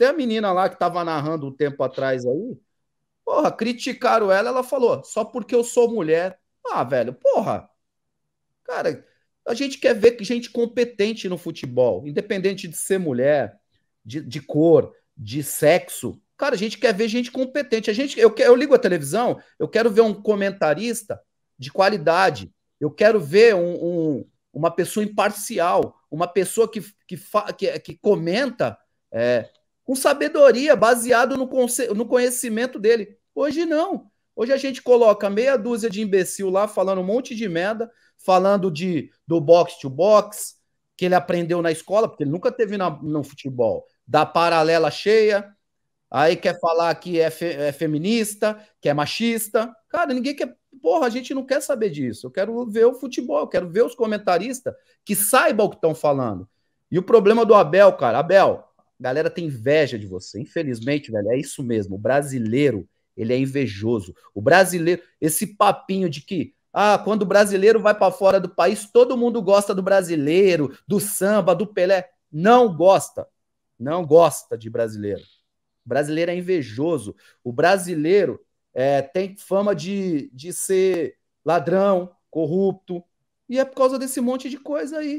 Até a menina lá que estava narrando um tempo atrás aí, porra, criticaram ela, ela falou, só porque eu sou mulher. Ah, velho, porra. Cara, a gente quer ver gente competente no futebol, independente de ser mulher, de, de cor, de sexo. Cara, a gente quer ver gente competente. A gente, eu, eu ligo a televisão, eu quero ver um comentarista de qualidade. Eu quero ver um, um uma pessoa imparcial, uma pessoa que, que, fa, que, que comenta é, com sabedoria, baseado no, no conhecimento dele. Hoje não. Hoje a gente coloca meia dúzia de imbecil lá falando um monte de merda, falando de do boxe to box, que ele aprendeu na escola, porque ele nunca teve na, no futebol, da paralela cheia, aí quer falar que é, fe, é feminista, que é machista. Cara, ninguém quer. Porra, a gente não quer saber disso. Eu quero ver o futebol, eu quero ver os comentaristas que saibam o que estão falando. E o problema do Abel, cara, Abel, galera tem inveja de você. Infelizmente, velho, é isso mesmo. O brasileiro, ele é invejoso. O brasileiro, esse papinho de que ah, quando o brasileiro vai para fora do país, todo mundo gosta do brasileiro, do samba, do Pelé. Não gosta. Não gosta de brasileiro. O brasileiro é invejoso. O brasileiro é, tem fama de, de ser ladrão, corrupto. E é por causa desse monte de coisa aí.